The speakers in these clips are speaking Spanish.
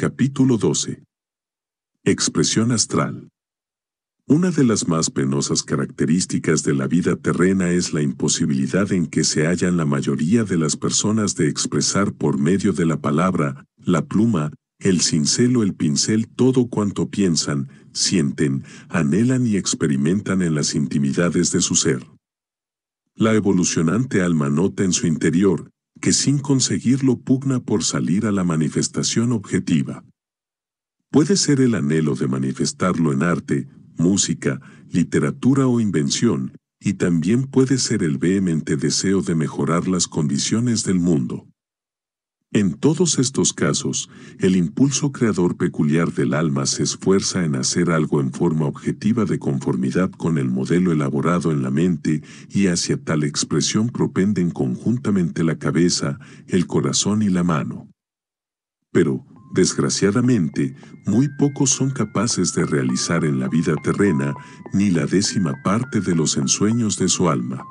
Capítulo 12. Expresión astral. Una de las más penosas características de la vida terrena es la imposibilidad en que se hallan la mayoría de las personas de expresar por medio de la palabra, la pluma, el cincel o el pincel todo cuanto piensan, sienten, anhelan y experimentan en las intimidades de su ser. La evolucionante alma nota en su interior, que sin conseguirlo pugna por salir a la manifestación objetiva. Puede ser el anhelo de manifestarlo en arte, música, literatura o invención, y también puede ser el vehemente deseo de mejorar las condiciones del mundo. En todos estos casos, el impulso creador peculiar del alma se esfuerza en hacer algo en forma objetiva de conformidad con el modelo elaborado en la mente y hacia tal expresión propenden conjuntamente la cabeza, el corazón y la mano. Pero, desgraciadamente, muy pocos son capaces de realizar en la vida terrena ni la décima parte de los ensueños de su alma.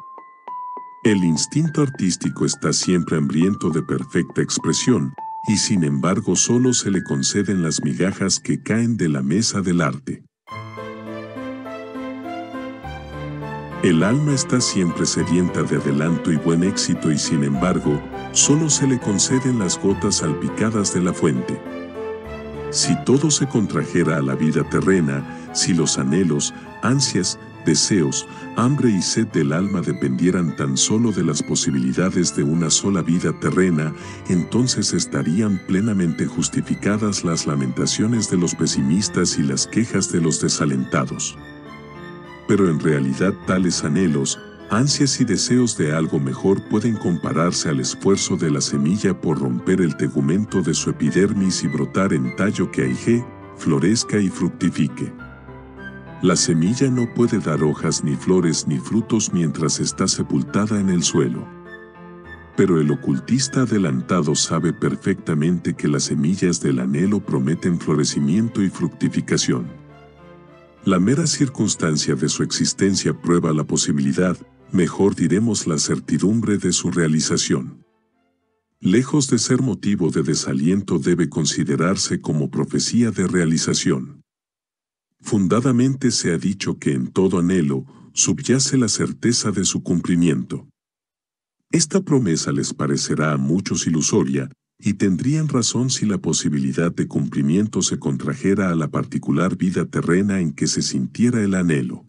El instinto artístico está siempre hambriento de perfecta expresión, y sin embargo solo se le conceden las migajas que caen de la mesa del arte. El alma está siempre sedienta de adelanto y buen éxito y sin embargo, solo se le conceden las gotas salpicadas de la fuente. Si todo se contrajera a la vida terrena, si los anhelos, ansias, deseos, hambre y sed del alma dependieran tan solo de las posibilidades de una sola vida terrena, entonces estarían plenamente justificadas las lamentaciones de los pesimistas y las quejas de los desalentados. Pero en realidad tales anhelos, ansias y deseos de algo mejor pueden compararse al esfuerzo de la semilla por romper el tegumento de su epidermis y brotar en tallo que aige, florezca y fructifique. La semilla no puede dar hojas ni flores ni frutos mientras está sepultada en el suelo. Pero el ocultista adelantado sabe perfectamente que las semillas del anhelo prometen florecimiento y fructificación. La mera circunstancia de su existencia prueba la posibilidad, mejor diremos la certidumbre de su realización. Lejos de ser motivo de desaliento debe considerarse como profecía de realización. Fundadamente se ha dicho que en todo anhelo subyace la certeza de su cumplimiento. Esta promesa les parecerá a muchos ilusoria, y tendrían razón si la posibilidad de cumplimiento se contrajera a la particular vida terrena en que se sintiera el anhelo.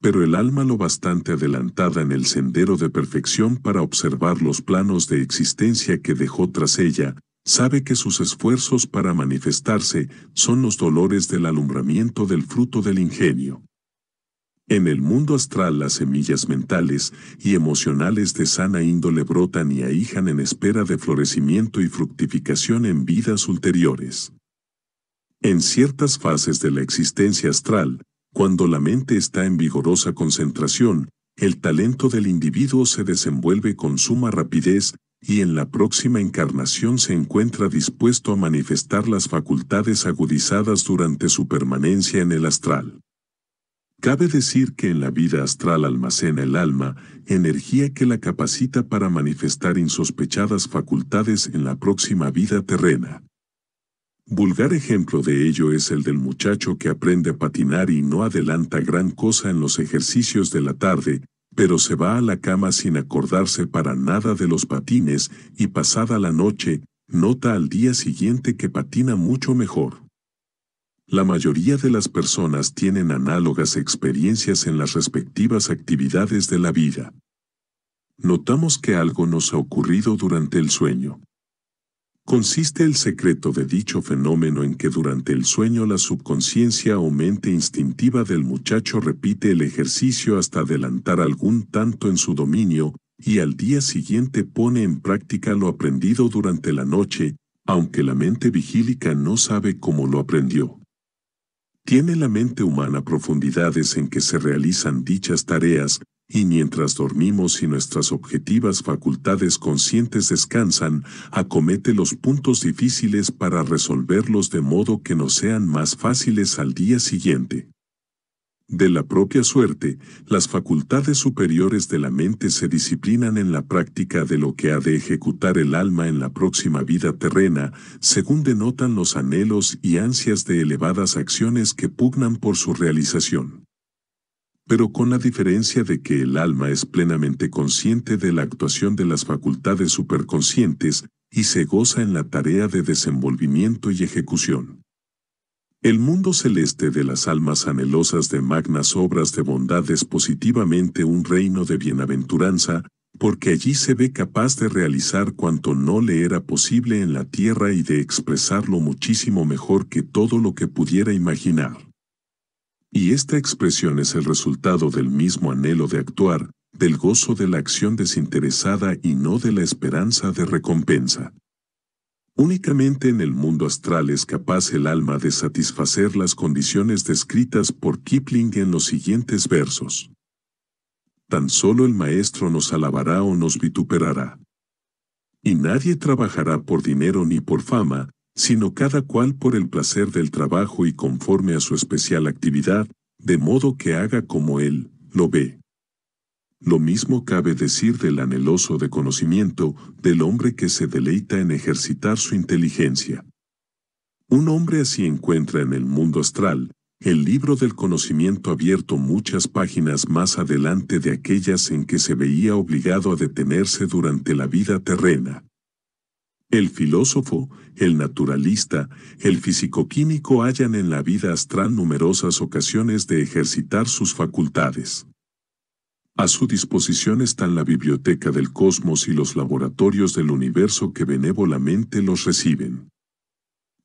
Pero el alma lo bastante adelantada en el sendero de perfección para observar los planos de existencia que dejó tras ella, sabe que sus esfuerzos para manifestarse son los dolores del alumbramiento del fruto del ingenio. En el mundo astral las semillas mentales y emocionales de sana índole brotan y ahijan en espera de florecimiento y fructificación en vidas ulteriores. En ciertas fases de la existencia astral, cuando la mente está en vigorosa concentración, el talento del individuo se desenvuelve con suma rapidez y en la próxima encarnación se encuentra dispuesto a manifestar las facultades agudizadas durante su permanencia en el astral. Cabe decir que en la vida astral almacena el alma energía que la capacita para manifestar insospechadas facultades en la próxima vida terrena. Vulgar ejemplo de ello es el del muchacho que aprende a patinar y no adelanta gran cosa en los ejercicios de la tarde, pero se va a la cama sin acordarse para nada de los patines y pasada la noche, nota al día siguiente que patina mucho mejor. La mayoría de las personas tienen análogas experiencias en las respectivas actividades de la vida. Notamos que algo nos ha ocurrido durante el sueño. Consiste el secreto de dicho fenómeno en que durante el sueño la subconsciencia o mente instintiva del muchacho repite el ejercicio hasta adelantar algún tanto en su dominio, y al día siguiente pone en práctica lo aprendido durante la noche, aunque la mente vigílica no sabe cómo lo aprendió. Tiene la mente humana profundidades en que se realizan dichas tareas, y mientras dormimos y nuestras objetivas facultades conscientes descansan, acomete los puntos difíciles para resolverlos de modo que nos sean más fáciles al día siguiente. De la propia suerte, las facultades superiores de la mente se disciplinan en la práctica de lo que ha de ejecutar el alma en la próxima vida terrena, según denotan los anhelos y ansias de elevadas acciones que pugnan por su realización pero con la diferencia de que el alma es plenamente consciente de la actuación de las facultades superconscientes y se goza en la tarea de desenvolvimiento y ejecución. El mundo celeste de las almas anhelosas de magnas obras de bondad es positivamente un reino de bienaventuranza, porque allí se ve capaz de realizar cuanto no le era posible en la tierra y de expresarlo muchísimo mejor que todo lo que pudiera imaginar y esta expresión es el resultado del mismo anhelo de actuar, del gozo de la acción desinteresada y no de la esperanza de recompensa. Únicamente en el mundo astral es capaz el alma de satisfacer las condiciones descritas por Kipling en los siguientes versos. Tan solo el Maestro nos alabará o nos vituperará. Y nadie trabajará por dinero ni por fama, sino cada cual por el placer del trabajo y conforme a su especial actividad, de modo que haga como él lo ve. Lo mismo cabe decir del anheloso de conocimiento del hombre que se deleita en ejercitar su inteligencia. Un hombre así encuentra en el mundo astral, el libro del conocimiento abierto muchas páginas más adelante de aquellas en que se veía obligado a detenerse durante la vida terrena. El filósofo, el naturalista, el físico-químico hallan en la vida astral numerosas ocasiones de ejercitar sus facultades. A su disposición están la biblioteca del cosmos y los laboratorios del universo que benévolamente los reciben.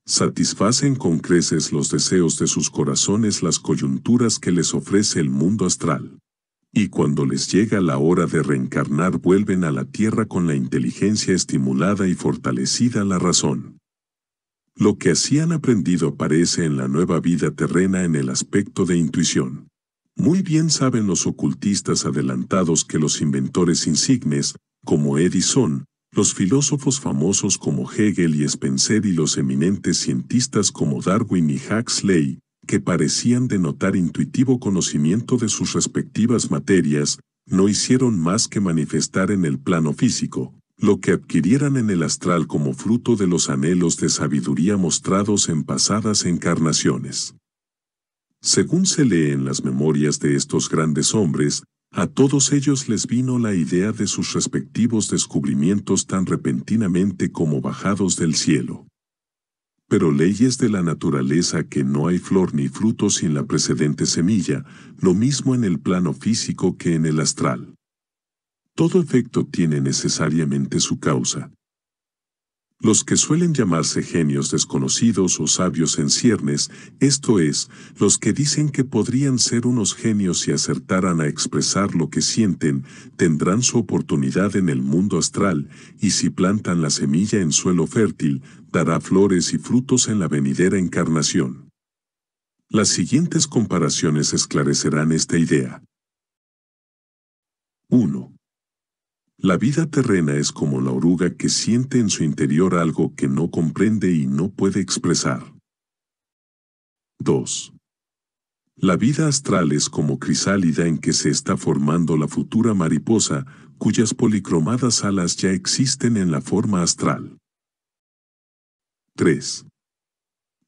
Satisfacen con creces los deseos de sus corazones las coyunturas que les ofrece el mundo astral y cuando les llega la hora de reencarnar vuelven a la tierra con la inteligencia estimulada y fortalecida la razón. Lo que así han aprendido aparece en la nueva vida terrena en el aspecto de intuición. Muy bien saben los ocultistas adelantados que los inventores insignes, como Edison, los filósofos famosos como Hegel y Spencer y los eminentes cientistas como Darwin y Huxley, que parecían denotar intuitivo conocimiento de sus respectivas materias, no hicieron más que manifestar en el plano físico, lo que adquirieran en el astral como fruto de los anhelos de sabiduría mostrados en pasadas encarnaciones. Según se lee en las memorias de estos grandes hombres, a todos ellos les vino la idea de sus respectivos descubrimientos tan repentinamente como bajados del cielo pero leyes de la naturaleza que no hay flor ni fruto sin la precedente semilla, lo mismo en el plano físico que en el astral. Todo efecto tiene necesariamente su causa, los que suelen llamarse genios desconocidos o sabios en ciernes, esto es, los que dicen que podrían ser unos genios si acertaran a expresar lo que sienten, tendrán su oportunidad en el mundo astral, y si plantan la semilla en suelo fértil, dará flores y frutos en la venidera encarnación. Las siguientes comparaciones esclarecerán esta idea. 1. La vida terrena es como la oruga que siente en su interior algo que no comprende y no puede expresar. 2. La vida astral es como crisálida en que se está formando la futura mariposa, cuyas policromadas alas ya existen en la forma astral. 3.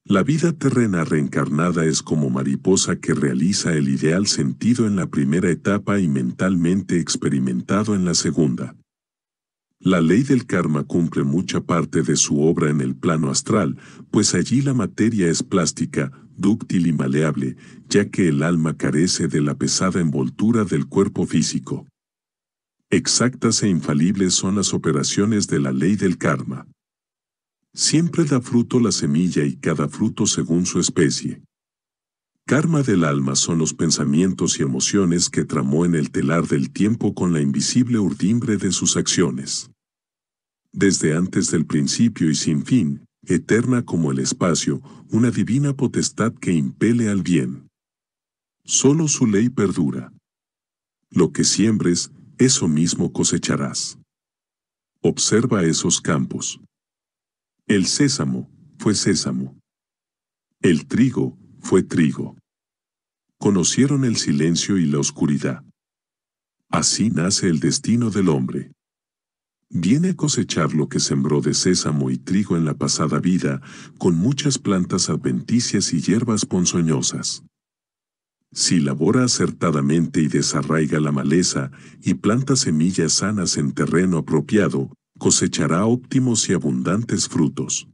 La vida terrena reencarnada es como mariposa que realiza el ideal sentido en la primera etapa y mentalmente experimentado en la segunda. La ley del karma cumple mucha parte de su obra en el plano astral, pues allí la materia es plástica, dúctil y maleable, ya que el alma carece de la pesada envoltura del cuerpo físico. Exactas e infalibles son las operaciones de la ley del karma. Siempre da fruto la semilla y cada fruto según su especie. Karma del alma son los pensamientos y emociones que tramó en el telar del tiempo con la invisible urdimbre de sus acciones. Desde antes del principio y sin fin, eterna como el espacio, una divina potestad que impele al bien. Solo su ley perdura. Lo que siembres, eso mismo cosecharás. Observa esos campos. El sésamo fue sésamo. El trigo fue trigo. Conocieron el silencio y la oscuridad. Así nace el destino del hombre. Viene a cosechar lo que sembró de sésamo y trigo en la pasada vida, con muchas plantas adventicias y hierbas ponzoñosas. Si labora acertadamente y desarraiga la maleza, y planta semillas sanas en terreno apropiado, cosechará óptimos y abundantes frutos.